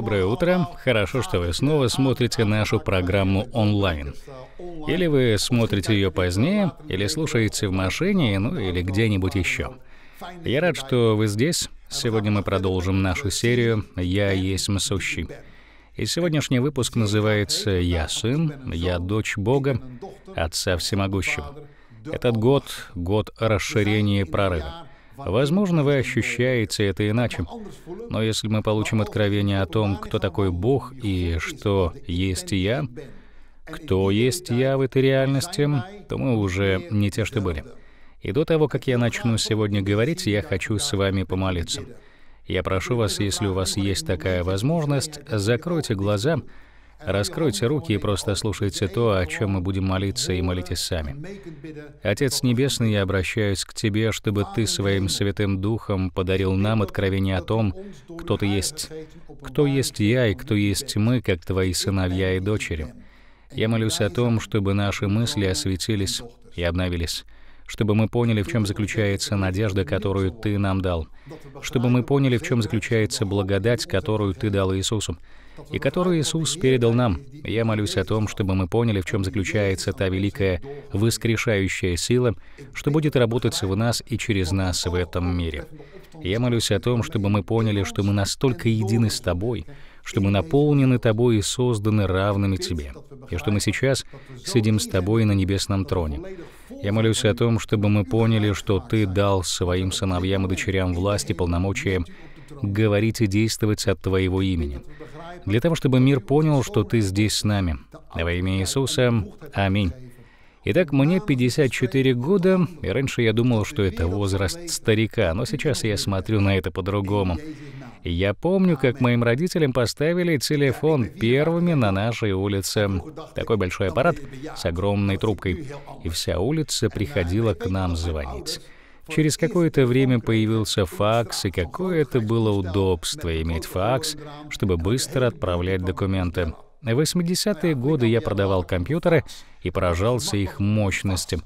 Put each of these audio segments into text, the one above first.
Доброе утро. Хорошо, что вы снова смотрите нашу программу онлайн. Или вы смотрите ее позднее, или слушаете в машине, ну или где-нибудь еще. Я рад, что вы здесь. Сегодня мы продолжим нашу серию «Я есть сущий». И сегодняшний выпуск называется «Я сын, я дочь Бога, Отца Всемогущего». Этот год — год расширения прорыва. Возможно, вы ощущаете это иначе, но если мы получим откровение о том, кто такой Бог и что есть Я, кто есть Я в этой реальности, то мы уже не те, что были. И до того, как я начну сегодня говорить, я хочу с вами помолиться. Я прошу вас, если у вас есть такая возможность, закройте глаза, Раскройте руки и просто слушайте то, о чем мы будем молиться, и молитесь сами. Отец Небесный, я обращаюсь к Тебе, чтобы Ты своим Святым Духом подарил нам откровение о том, кто Ты есть, кто есть я и кто есть мы, как Твои сыновья и дочери. Я молюсь о том, чтобы наши мысли осветились и обновились, чтобы мы поняли, в чем заключается надежда, которую Ты нам дал, чтобы мы поняли, в чем заключается благодать, которую Ты дал Иисусу, и которую Иисус передал нам. Я молюсь о том, чтобы мы поняли, в чем заключается та великая воскрешающая сила, что будет работать в нас и через нас в этом мире. Я молюсь о том, чтобы мы поняли, что мы настолько едины с Тобой, что мы наполнены Тобой и созданы равными Тебе, и что мы сейчас сидим с Тобой на небесном троне. Я молюсь о том, чтобы мы поняли, что Ты дал своим сыновьям и дочерям власть и полномочия говорить и действовать от Твоего имени, для того, чтобы мир понял, что ты здесь с нами. Во имя Иисуса. Аминь. Итак, мне 54 года, и раньше я думал, что это возраст старика, но сейчас я смотрю на это по-другому. Я помню, как моим родителям поставили телефон первыми на нашей улице. Такой большой аппарат с огромной трубкой. И вся улица приходила к нам звонить. Через какое-то время появился факс, и какое это было удобство иметь факс, чтобы быстро отправлять документы. В 80-е годы я продавал компьютеры и поражался их мощностям.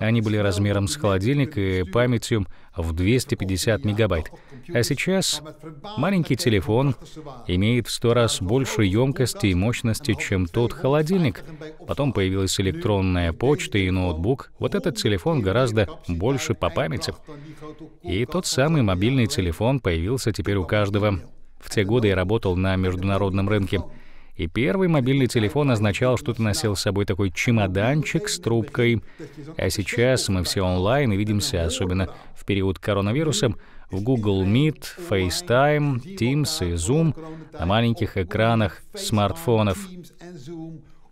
Они были размером с холодильник и памятью в 250 мегабайт. А сейчас маленький телефон имеет в сто раз больше емкости и мощности, чем тот холодильник. Потом появилась электронная почта и ноутбук. Вот этот телефон гораздо больше по памяти. И тот самый мобильный телефон появился теперь у каждого. В те годы я работал на международном рынке. И первый мобильный телефон означал, что ты носил с собой такой чемоданчик с трубкой. А сейчас мы все онлайн и видимся, особенно в период коронавируса, в Google Meet, FaceTime, Teams и Zoom на маленьких экранах смартфонов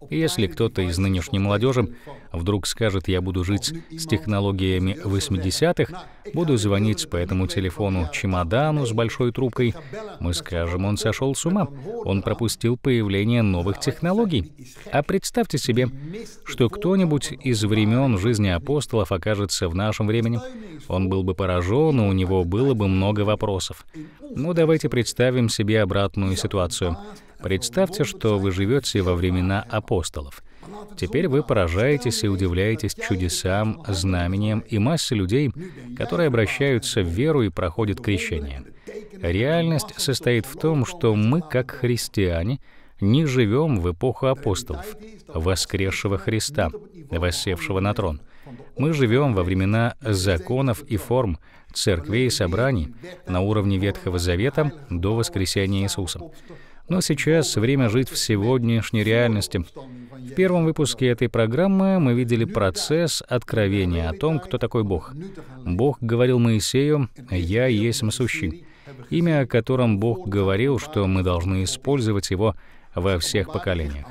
если кто-то из нынешней молодежи вдруг скажет, я буду жить с технологиями 80-х, буду звонить по этому телефону чемодану с большой трубкой, мы скажем, он сошел с ума, он пропустил появление новых технологий. А представьте себе, что кто-нибудь из времен жизни апостолов окажется в нашем времени. Он был бы поражен, и у него было бы много вопросов. Но ну, давайте представим себе обратную ситуацию. Представьте, что вы живете во времена апостолов. Теперь вы поражаетесь и удивляетесь чудесам, знамениям и массе людей, которые обращаются в веру и проходят крещение. Реальность состоит в том, что мы, как христиане, не живем в эпоху апостолов, воскресшего Христа, воссевшего на трон. Мы живем во времена законов и форм, церквей и собраний на уровне Ветхого Завета до воскресения Иисуса. Но сейчас время жить в сегодняшней реальности. В первом выпуске этой программы мы видели процесс откровения о том, кто такой Бог. Бог говорил Моисею, «Я есть сущий», имя о котором Бог говорил, что мы должны использовать его во всех поколениях.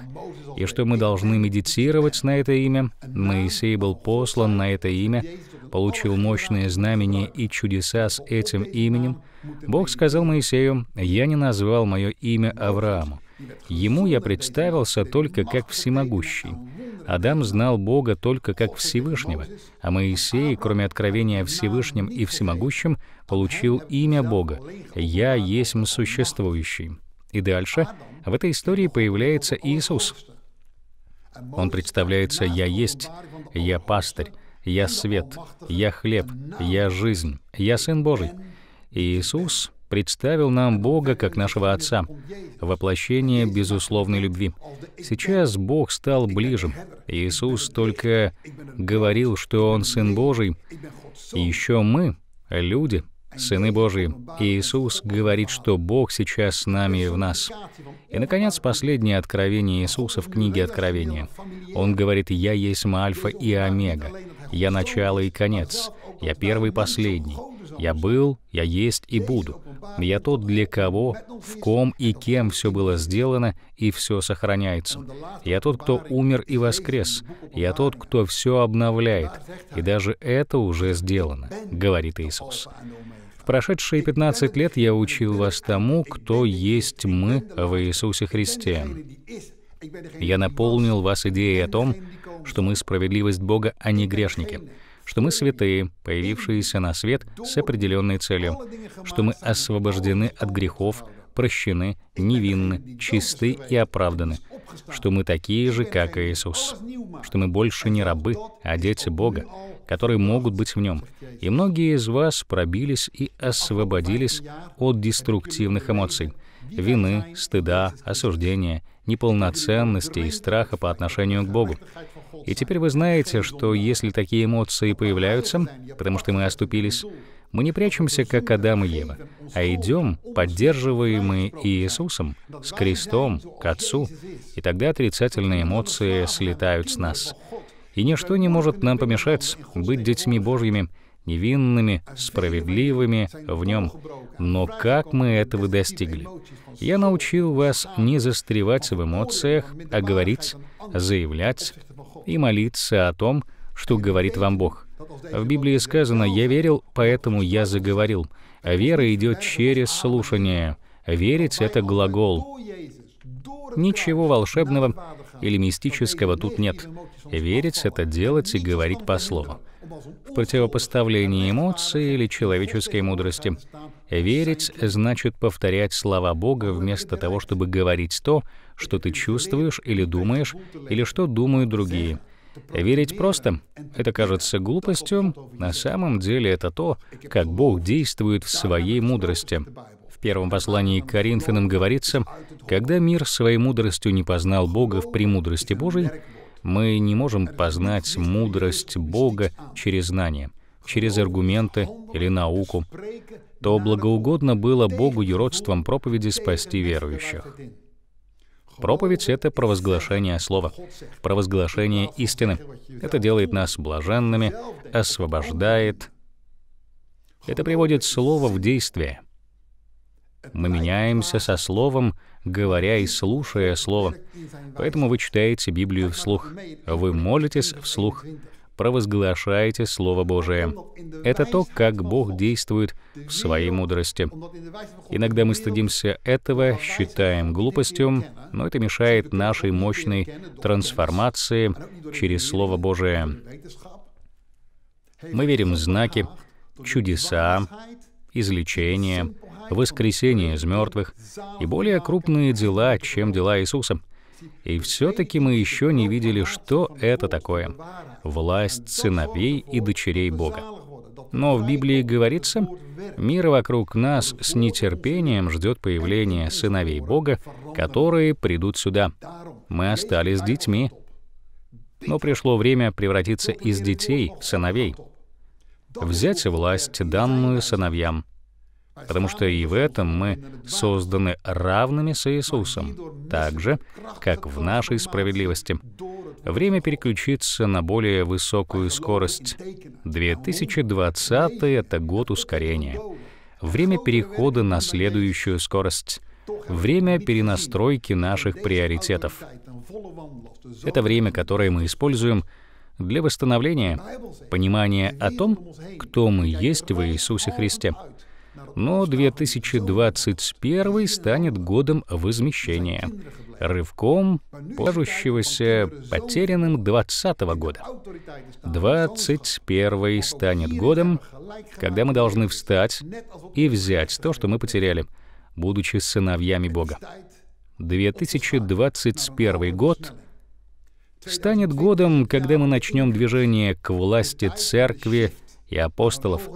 И что мы должны медитировать на это имя. Моисей был послан на это имя, получил мощные знамения и чудеса с этим именем, Бог сказал Моисею, «Я не назвал мое имя Аврааму. Ему я представился только как всемогущий. Адам знал Бога только как Всевышнего, а Моисей, кроме откровения о Всевышнем и Всемогущем, получил имя Бога «Я есть существующий». И дальше в этой истории появляется Иисус. Он представляется «Я есть», «Я пастырь», «Я свет», «Я хлеб», «Я жизнь», «Я Сын Божий». Иисус представил нам Бога как нашего Отца, воплощение безусловной любви. Сейчас Бог стал ближе. Иисус только говорил, что Он Сын Божий. еще мы, люди, сыны Божии. Иисус говорит, что Бог сейчас с нами и в нас. И, наконец, последнее откровение Иисуса в книге Откровения. Он говорит, «Я есть Альфа и Омега, я начало и конец, я первый и последний, я был, я есть и буду. Я тот, для кого, в ком и кем все было сделано и все сохраняется. Я тот, кто умер и воскрес. Я тот, кто все обновляет. И даже это уже сделано, говорит Иисус. В прошедшие 15 лет я учил вас тому, кто есть мы в Иисусе Христе. Я наполнил вас идеей о том, что мы справедливость Бога, а не грешники — что мы святые, появившиеся на свет с определенной целью, что мы освобождены от грехов, прощены, невинны, чисты и оправданы, что мы такие же, как Иисус, что мы больше не рабы, а дети Бога, которые могут быть в Нем. И многие из вас пробились и освободились от деструктивных эмоций, вины, стыда, осуждения, неполноценности и страха по отношению к Богу. И теперь вы знаете, что если такие эмоции появляются, потому что мы оступились, мы не прячемся, как Адам и Ева, а идем, поддерживаемые Иисусом, с крестом, к Отцу, и тогда отрицательные эмоции слетают с нас. И ничто не может нам помешать быть детьми Божьими, невинными, справедливыми в Нем но как мы этого достигли? Я научил вас не застревать в эмоциях, а говорить, заявлять и молиться о том, что говорит вам Бог. В Библии сказано «Я верил, поэтому я заговорил». Вера идет через слушание. Верить — это глагол. Ничего волшебного или мистического тут нет. Верить — это делать и говорить по слову. В противопоставлении эмоций или человеческой мудрости Верить значит повторять слова Бога вместо того, чтобы говорить то, что ты чувствуешь или думаешь, или что думают другие. Верить просто. Это кажется глупостью. На самом деле это то, как Бог действует в своей мудрости. В первом послании к Коринфянам говорится, «Когда мир своей мудростью не познал Бога в премудрости Божией, мы не можем познать мудрость Бога через знания» через аргументы или науку то благоугодно было Богу юродством проповеди спасти верующих. Проповедь — это провозглашение слова, провозглашение истины. Это делает нас блаженными, освобождает. Это приводит слово в действие. Мы меняемся со словом, говоря и слушая слово. Поэтому вы читаете Библию вслух, вы молитесь вслух, провозглашайте Слово Божие. Это то, как Бог действует в своей мудрости. Иногда мы стыдимся этого, считаем глупостью, но это мешает нашей мощной трансформации через Слово Божие. Мы верим в знаки, чудеса, излечение, воскресение из мертвых и более крупные дела, чем дела Иисуса — и все-таки мы еще не видели, что это такое. Власть сыновей и дочерей Бога. Но в Библии говорится, мир вокруг нас с нетерпением ждет появления сыновей Бога, которые придут сюда. Мы остались детьми. Но пришло время превратиться из детей в сыновей. Взять власть, данную сыновьям — потому что и в этом мы созданы равными с Иисусом, так же, как в нашей справедливости. Время переключиться на более высокую скорость. 2020 — это год ускорения. Время перехода на следующую скорость. Время перенастройки наших приоритетов. Это время, которое мы используем для восстановления понимания о том, кто мы есть в Иисусе Христе но 2021 станет годом возмещения, рывком кажущегося потерянным 2020 года. 21 станет годом, когда мы должны встать и взять то, что мы потеряли, будучи сыновьями Бога. 2021 год — станет годом, когда мы начнем движение к власти церкви и апостолов,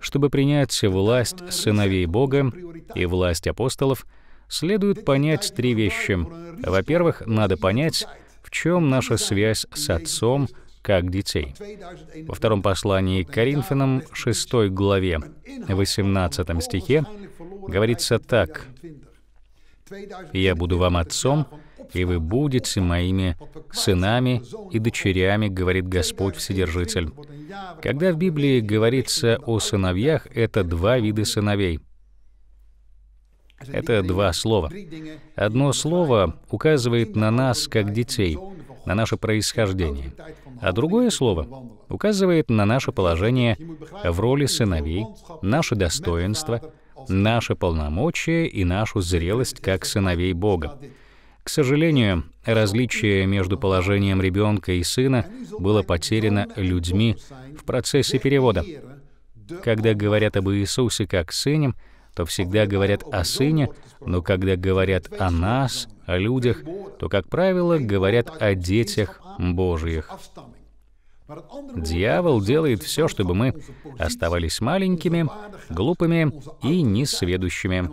чтобы принять власть сыновей Бога и власть апостолов, следует понять три вещи. Во-первых, надо понять, в чем наша связь с Отцом как детей. Во втором послании к Коринфянам 6 главе 18 стихе говорится так. «Я буду вам отцом, и вы будете моими сынами и дочерями, говорит Господь Вседержитель. Когда в Библии говорится о сыновьях, это два вида сыновей. Это два слова. Одно слово указывает на нас как детей, на наше происхождение, а другое слово указывает на наше положение в роли сыновей, наше достоинство, наше полномочие и нашу зрелость как сыновей Бога. К сожалению, различие между положением ребенка и сына было потеряно людьми в процессе перевода. Когда говорят об Иисусе как сыне, то всегда говорят о сыне, но когда говорят о нас, о людях, то, как правило, говорят о детях Божьих. Дьявол делает все, чтобы мы оставались маленькими, глупыми и несведущими.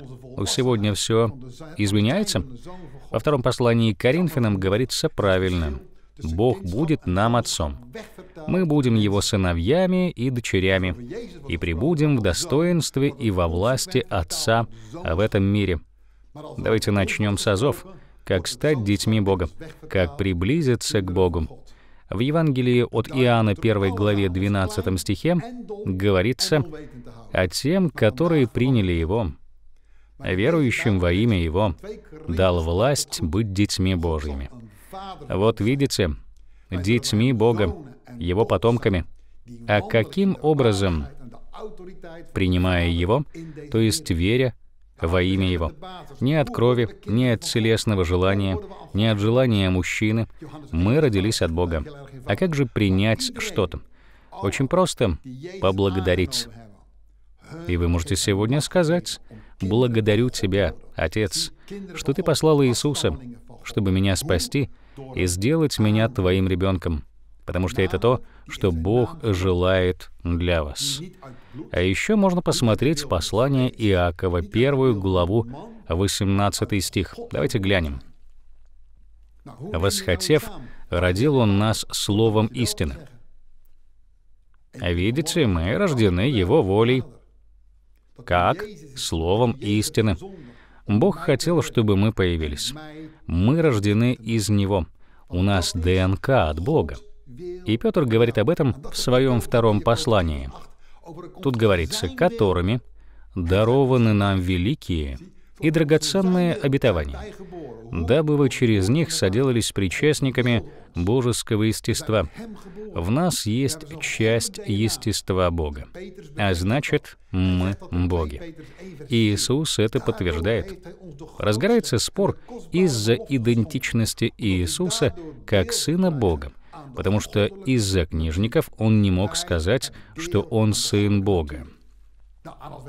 Сегодня все изменяется. Во втором послании к Коринфянам говорится правильно. Бог будет нам отцом. Мы будем его сыновьями и дочерями, и прибудем в достоинстве и во власти Отца в этом мире. Давайте начнем с азов. Как стать детьми Бога? Как приблизиться к Богу? В Евангелии от Иоанна 1 главе 12 стихе говорится «А тем, которые приняли Его, верующим во имя Его, дал власть быть детьми Божьими». Вот видите, детьми Бога, Его потомками. А каким образом, принимая Его, то есть веря во имя Его. Не от крови, не от телесного желания, не от желания мужчины. Мы родились от Бога. А как же принять что-то? Очень просто — поблагодарить. И вы можете сегодня сказать, «Благодарю Тебя, Отец, что Ты послал Иисуса, чтобы меня спасти и сделать меня Твоим ребенком» потому что это то, что Бог желает для вас. А еще можно посмотреть послание Иакова, первую главу, 18 стих. Давайте глянем. «Восхотев, родил Он нас словом истины». А видите, мы рождены Его волей. Как? Словом истины. Бог хотел, чтобы мы появились. Мы рождены из Него. У нас ДНК от Бога. И Петр говорит об этом в своем втором послании. Тут говорится, которыми дарованы нам великие и драгоценные обетования, дабы вы через них соделались причастниками божеского естества. В нас есть часть естества Бога, а значит, мы боги. Иисус это подтверждает. Разгорается спор из-за идентичности Иисуса как Сына Бога, потому что из-за книжников он не мог сказать, что он сын Бога.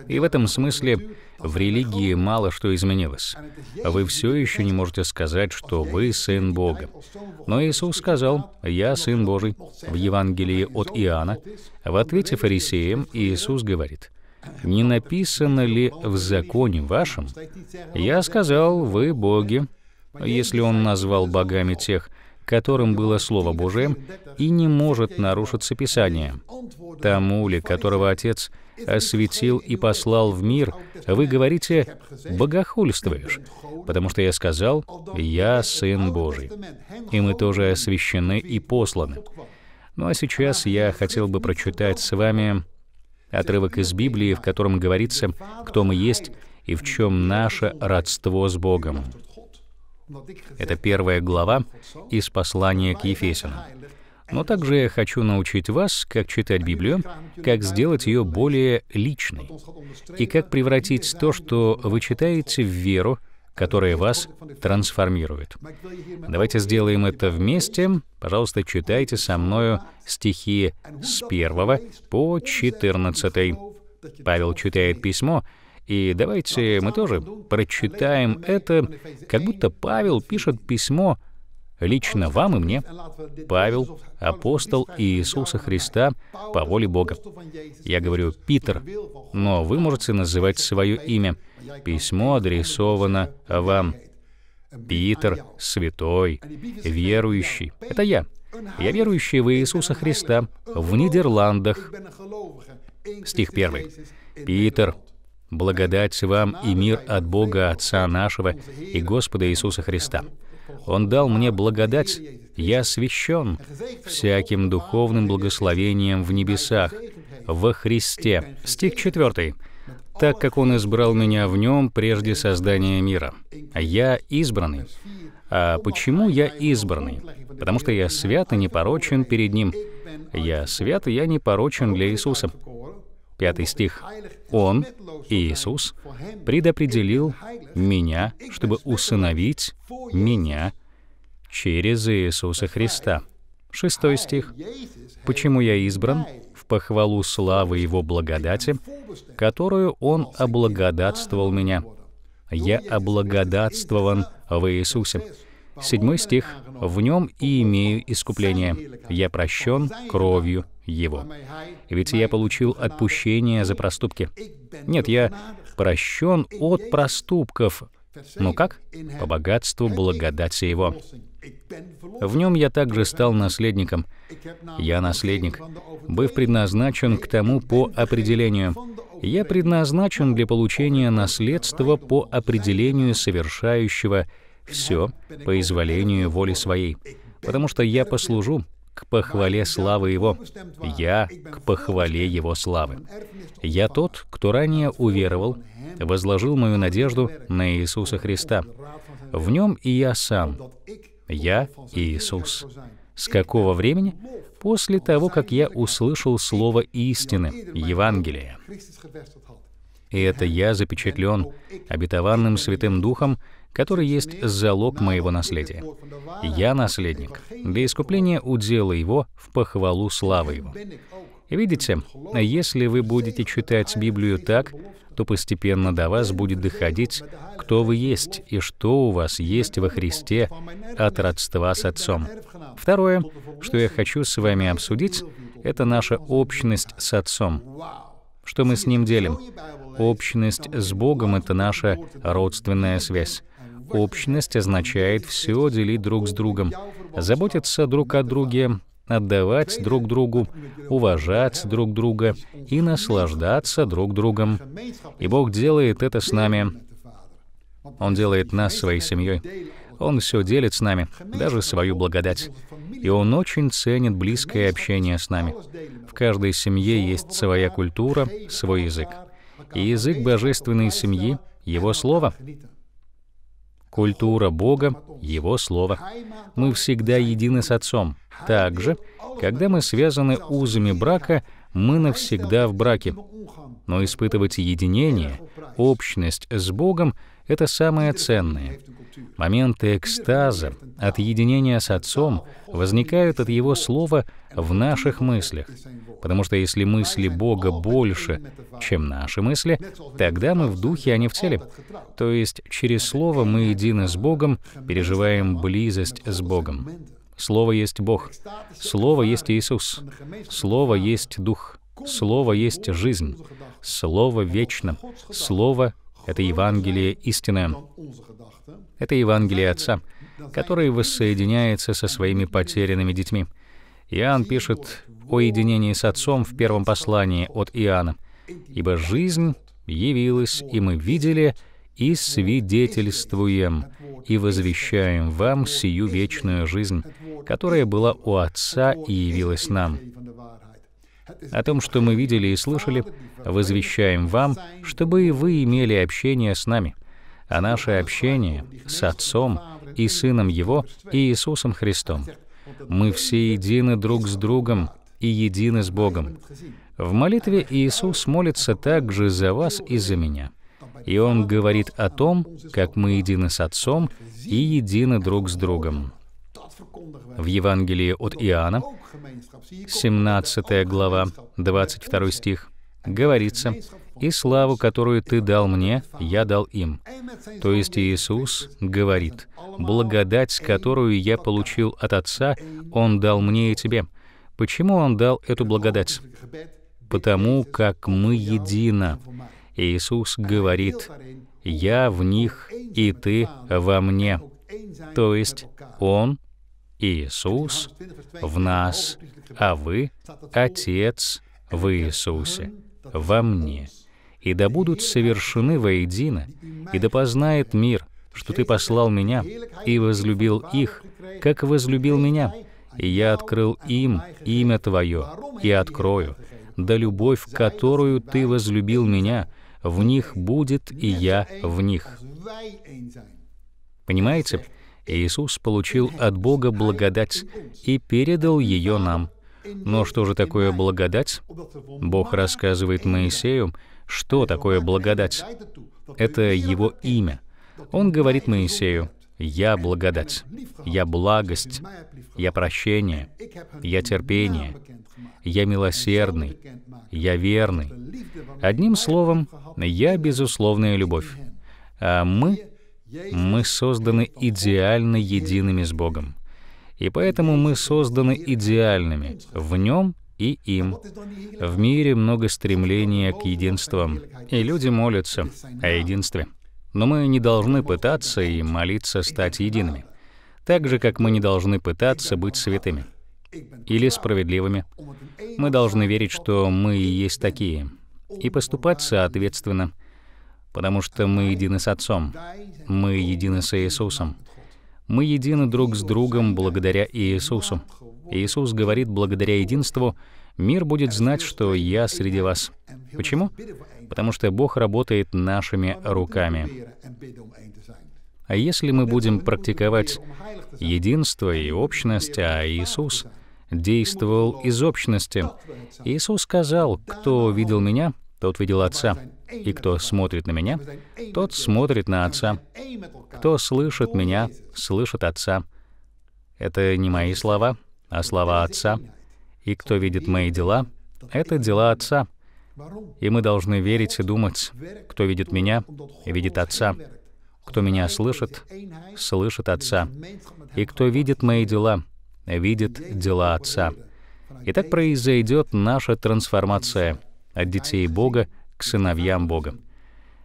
И в этом смысле в религии мало что изменилось. Вы все еще не можете сказать, что вы сын Бога. Но Иисус сказал, «Я сын Божий» в Евангелии от Иоанна. В ответе фарисеям Иисус говорит, «Не написано ли в законе вашем? Я сказал, вы боги». Если он назвал богами тех, которым было Слово Божие, и не может нарушиться Писание. Тому ли, которого Отец осветил и послал в мир, вы говорите, богохульствуешь, потому что я сказал, я Сын Божий, и мы тоже освящены и посланы. Ну а сейчас я хотел бы прочитать с вами отрывок из Библии, в котором говорится, кто мы есть и в чем наше родство с Богом. Это первая глава из послания к Ефесянам. Но также я хочу научить вас, как читать Библию, как сделать ее более личной, и как превратить то, что вы читаете, в веру, которая вас трансформирует. Давайте сделаем это вместе. Пожалуйста, читайте со мною стихи с 1 по 14. Павел читает письмо, и давайте мы тоже прочитаем это, как будто Павел пишет письмо лично вам и мне. Павел, апостол Иисуса Христа по воле Бога. Я говорю Питер, но вы можете называть свое имя. Письмо адресовано вам. Питер, святой, верующий. Это я. Я верующий в Иисуса Христа в Нидерландах. Стих 1. Питер, Благодать вам и мир от Бога Отца нашего и Господа Иисуса Христа. Он дал мне благодать, я освящен всяким духовным благословением в небесах, во Христе». Стих 4 так как Он избрал меня в Нем прежде создания мира. Я избранный. А почему я избранный? Потому что я свят и непорочен перед Ним. Я свят и я непорочен для Иисуса. Пятый стих. «Он, Иисус, предопределил меня, чтобы усыновить меня через Иисуса Христа». Шестой стих. «Почему я избран? В похвалу славы Его благодати, которую Он облагодатствовал меня. Я облагодатствован в Иисусе». Седьмой стих. «В нем и имею искупление. Я прощен кровью его. Ведь я получил отпущение за проступки. Нет, я прощен от проступков. Но ну как? По богатству благодати его. В нем я также стал наследником. Я наследник, быв предназначен к тому по определению. Я предназначен для получения наследства по определению совершающего все по изволению воли своей, потому что я послужу к похвале славы Его, я к похвале Его славы. Я тот, кто ранее уверовал, возложил мою надежду на Иисуса Христа. В нем и я сам. Я и Иисус. С какого времени? После того, как я услышал слово истины, Евангелие. И это я запечатлен обетованным Святым Духом который есть залог моего наследия. Я наследник, для искупления удела его в похвалу славы его. Видите, если вы будете читать Библию так, то постепенно до вас будет доходить, кто вы есть и что у вас есть во Христе от родства с Отцом. Второе, что я хочу с вами обсудить, это наша общность с Отцом. Что мы с Ним делим? Общность с Богом — это наша родственная связь общность означает все делить друг с другом, заботиться друг о друге, отдавать друг другу, уважать друг друга и наслаждаться друг другом. И Бог делает это с нами. Он делает нас своей семьей. Он все делит с нами, даже свою благодать. И он очень ценит близкое общение с нами. В каждой семье есть своя культура, свой язык. И язык божественной семьи — его слово — Культура Бога — Его Слово. Мы всегда едины с Отцом. Также, когда мы связаны узами брака, мы навсегда в браке. Но испытывать единение, общность с Богом — это самое ценное. Моменты экстаза, от единения с Отцом возникают от Его Слова в наших мыслях. Потому что если мысли Бога больше, чем наши мысли, тогда мы в духе, а не в теле. То есть через Слово мы едины с Богом, переживаем близость с Богом. Слово есть Бог. Слово есть Иисус. Слово есть Дух. Слово есть жизнь. Слово вечно. Слово это Евангелие истинное. Это Евангелие Отца, который воссоединяется со своими потерянными детьми. Иоанн пишет о единении с Отцом в первом послании от Иоанна. «Ибо жизнь явилась, и мы видели, и свидетельствуем, и возвещаем вам сию вечную жизнь, которая была у Отца и явилась нам». О том, что мы видели и слышали, возвещаем вам, чтобы и вы имели общение с нами. А наше общение с Отцом и Сыном Его и Иисусом Христом. Мы все едины друг с другом и едины с Богом. В молитве Иисус молится также за вас и за меня. И Он говорит о том, как мы едины с Отцом и едины друг с другом. В Евангелии от Иоанна 17 глава, 22 стих, говорится, «И славу, которую Ты дал мне, я дал им». То есть Иисус говорит, «Благодать, которую я получил от Отца, Он дал мне и тебе». Почему Он дал эту благодать? Потому как мы едино. Иисус говорит, «Я в них, и ты во мне». То есть Он Иисус в нас, а вы — Отец в Иисусе, во мне. И да будут совершены воедино, и да познает мир, что Ты послал меня и возлюбил их, как возлюбил меня, и я открыл им имя Твое и открою, да любовь, которую Ты возлюбил меня, в них будет, и я в них». Понимаете? Иисус получил от Бога благодать и передал ее нам. Но что же такое благодать? Бог рассказывает Моисею, что такое благодать. Это его имя. Он говорит Моисею, «Я благодать, я благость, я прощение, я терпение, я милосердный, я верный». Одним словом, я безусловная любовь. А мы мы созданы идеально едиными с Богом. И поэтому мы созданы идеальными в Нем и им. В мире много стремления к единствам, и люди молятся о единстве. Но мы не должны пытаться и молиться стать едиными, так же, как мы не должны пытаться быть святыми или справедливыми. Мы должны верить, что мы и есть такие, и поступать соответственно — потому что мы едины с Отцом, мы едины с Иисусом, мы едины друг с другом благодаря Иисусу. Иисус говорит, благодаря единству мир будет знать, что я среди вас. Почему? Потому что Бог работает нашими руками. А если мы будем практиковать единство и общность, а Иисус действовал из общности, Иисус сказал, «Кто видел Меня, тот видел Отца, и кто смотрит на Меня, тот смотрит на Отца. Кто слышит Меня, слышит Отца. Это не мои слова, а слова Отца. И кто видит мои дела, это дела Отца. И мы должны верить и думать, кто видит Меня, видит Отца. Кто Меня слышит, слышит Отца. И кто видит мои дела, видит дела Отца. И так произойдет наша трансформация — от детей Бога к сыновьям Бога.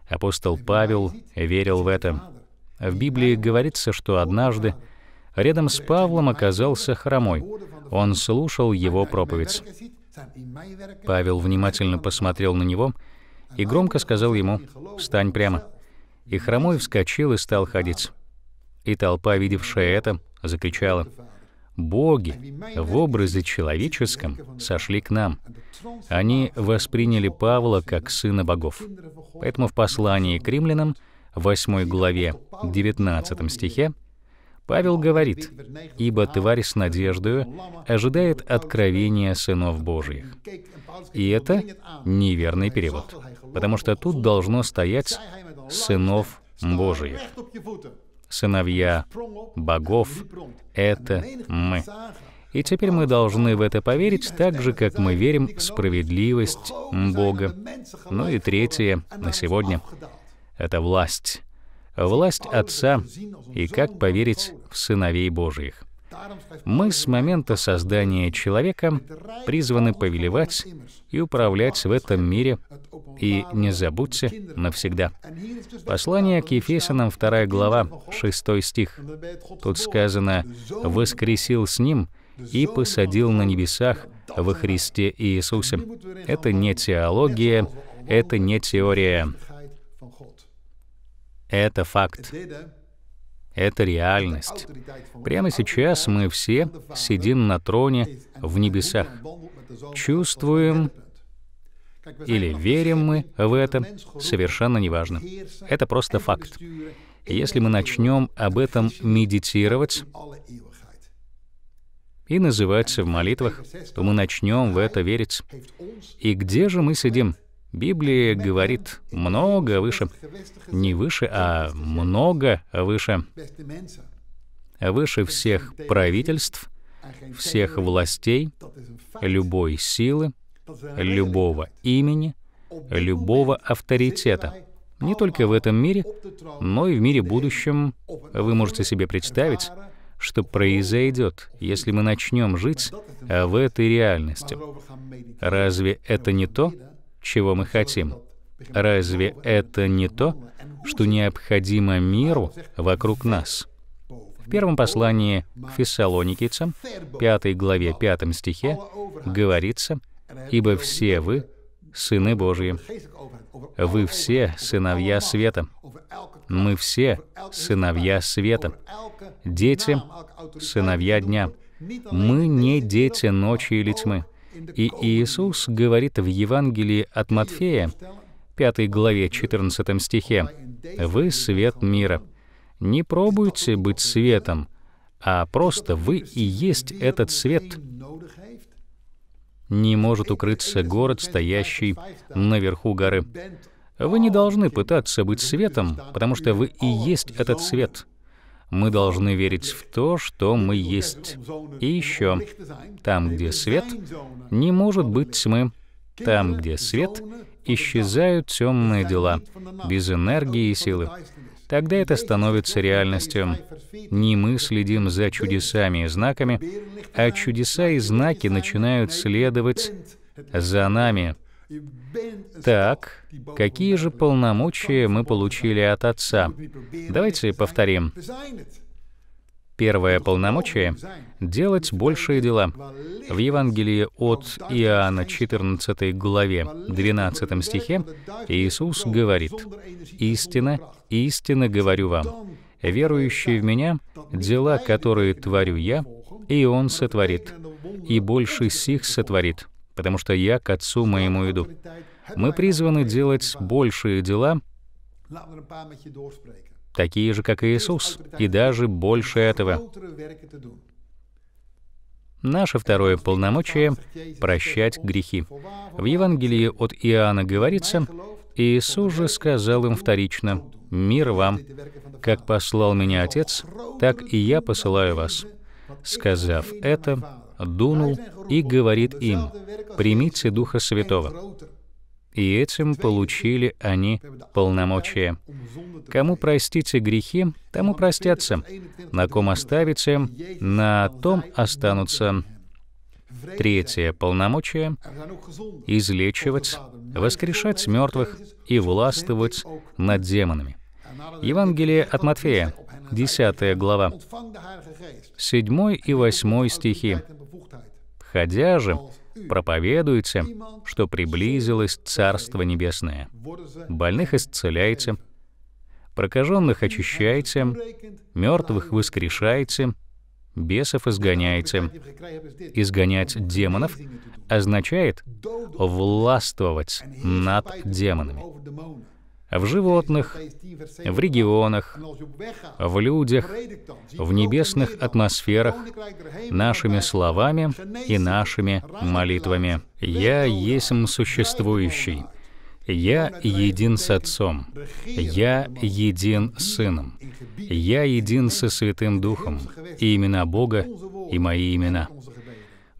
Апостол Павел верил в это. В Библии говорится, что однажды рядом с Павлом оказался хромой. Он слушал его проповедь. Павел внимательно посмотрел на него и громко сказал ему «Встань прямо». И хромой вскочил и стал ходить. И толпа, видевшая это, закричала боги в образе человеческом сошли к нам. Они восприняли Павла как сына богов. Поэтому в послании к римлянам, 8 главе, 19 стихе, Павел говорит, «Ибо тварь с надеждою ожидает откровения сынов Божьих». И это неверный перевод, потому что тут должно стоять «сынов Божьих» сыновья богов — это мы. И теперь мы должны в это поверить так же, как мы верим в справедливость Бога. Ну и третье на сегодня — это власть. Власть Отца и как поверить в сыновей Божьих. Мы с момента создания человека призваны повелевать и управлять в этом мире, и не забудьте навсегда. Послание к Ефесянам, 2 глава, 6 стих. Тут сказано «воскресил с ним и посадил на небесах во Христе Иисусе». Это не теология, это не теория. Это факт. Это реальность. Прямо сейчас мы все сидим на троне в небесах. Чувствуем или верим мы в это, совершенно неважно. Это просто факт. Если мы начнем об этом медитировать и называться в молитвах, то мы начнем в это верить. И где же мы сидим? Библия говорит много выше. Не выше, а много выше. Выше всех правительств, всех властей, любой силы, любого имени, любого авторитета. Не только в этом мире, но и в мире будущем вы можете себе представить, что произойдет, если мы начнем жить в этой реальности. Разве это не то, чего мы хотим. Разве это не то, что необходимо миру вокруг нас? В первом послании к фессалоникийцам, 5 главе 5 стихе, говорится, «Ибо все вы — сыны Божьи, вы все — сыновья света, мы все — сыновья света, дети — сыновья дня, мы не дети ночи или тьмы, и Иисус говорит в Евангелии от Матфея, 5 главе 14 стихе, «Вы свет мира. Не пробуйте быть светом, а просто вы и есть этот свет». Не может укрыться город, стоящий наверху горы. Вы не должны пытаться быть светом, потому что вы и есть этот свет. Мы должны верить в то, что мы есть. И еще, там, где свет, не может быть тьмы. Там, где свет, исчезают темные дела, без энергии и силы. Тогда это становится реальностью. Не мы следим за чудесами и знаками, а чудеса и знаки начинают следовать за нами. Так, какие же полномочия мы получили от Отца? Давайте повторим. Первое полномочие — делать большие дела. В Евангелии от Иоанна 14 главе 12 стихе Иисус говорит, «Истина, истинно говорю вам, верующие в Меня, дела, которые творю Я, и Он сотворит, и больше сих сотворит, потому что я к Отцу моему иду. Мы призваны делать большие дела, такие же, как и Иисус, и даже больше этого. Наше второе полномочие — прощать грехи. В Евангелии от Иоанна говорится, «Иисус же сказал им вторично, «Мир вам! Как послал меня Отец, так и я посылаю вас». Сказав это, дунул и говорит им, «Примите Духа Святого». И этим получили они полномочия. Кому простите грехи, тому простятся. На ком оставите, на том останутся. Третье полномочие — излечивать, воскрешать мертвых и властвовать над демонами. Евангелие от Матфея, 10 глава, 7 и 8 стихи. Ходя же, проповедуется, что приблизилось Царство Небесное. Больных исцеляется, прокаженных очищается, мертвых воскрешается, бесов изгоняется. Изгонять демонов означает властвовать над демонами в животных, в регионах, в людях, в небесных атмосферах, нашими словами и нашими молитвами. «Я есть существующий». «Я един с Отцом», «Я един с Сыном», «Я един со Святым Духом», и имена Бога, и мои имена.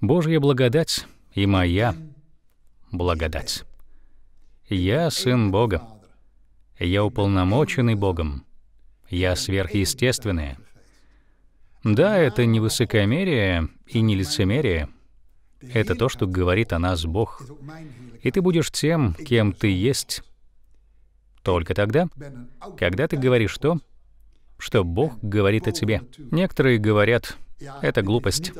Божья благодать и моя благодать. Я Сын Бога. Я уполномоченный Богом. Я сверхъестественное. Да, это не высокомерие и не лицемерие. Это то, что говорит о нас Бог. И ты будешь тем, кем ты есть. Только тогда, когда ты говоришь то, что Бог говорит о тебе. Некоторые говорят, это глупость.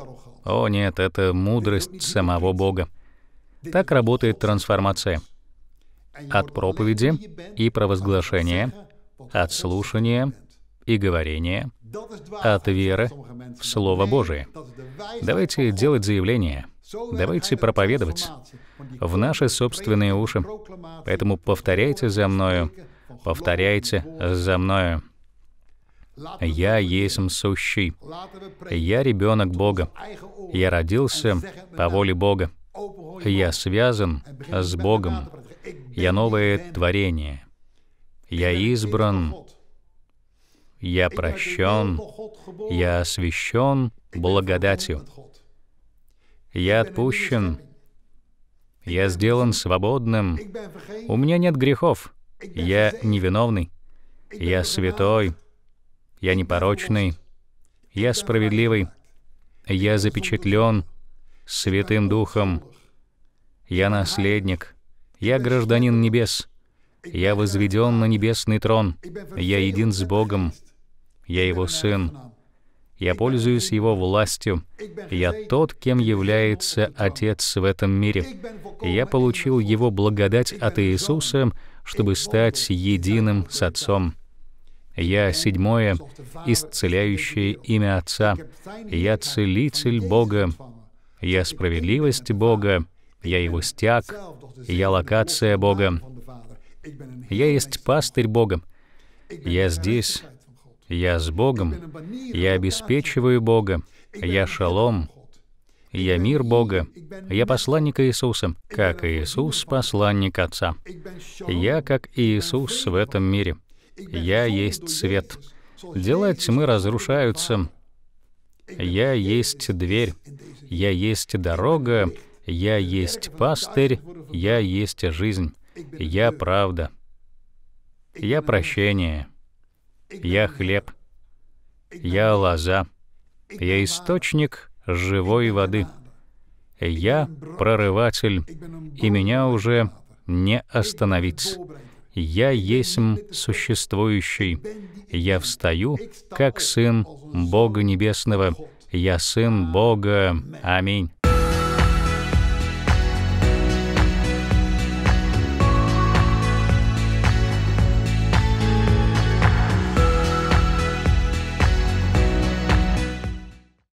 О нет, это мудрость самого Бога. Так работает трансформация от проповеди и провозглашения, от слушания и говорения, от веры в Слово Божие. Давайте делать заявления, давайте проповедовать в наши собственные уши. Поэтому повторяйте за мною, повторяйте за мною. Я есть сущий. Я ребенок Бога. Я родился по воле Бога. Я связан с Богом. Я новое творение. Я избран. Я прощен. Я освящен благодатью. Я отпущен. Я сделан свободным. У меня нет грехов. Я невиновный. Я святой. Я непорочный. Я справедливый. Я запечатлен Святым Духом. Я наследник. Я гражданин небес. Я возведен на небесный трон. Я един с Богом. Я Его Сын. Я пользуюсь Его властью. Я тот, кем является Отец в этом мире. Я получил Его благодать от Иисуса, чтобы стать единым с Отцом. Я седьмое, исцеляющее имя Отца. Я целитель Бога. Я справедливость Бога я его стяг, я локация Бога, я есть пастырь Бога, я здесь, я с Богом, я обеспечиваю Бога, я шалом, я мир Бога, я посланник Иисуса, как Иисус посланник Отца. Я как Иисус в этом мире. Я есть свет. Дела тьмы разрушаются. Я есть дверь. Я есть дорога. Я есть пастырь, я есть жизнь, я правда, я прощение, я хлеб, я лоза, я источник живой воды, я прорыватель, и меня уже не остановить. Я есть существующий, я встаю, как Сын Бога Небесного, я Сын Бога. Аминь.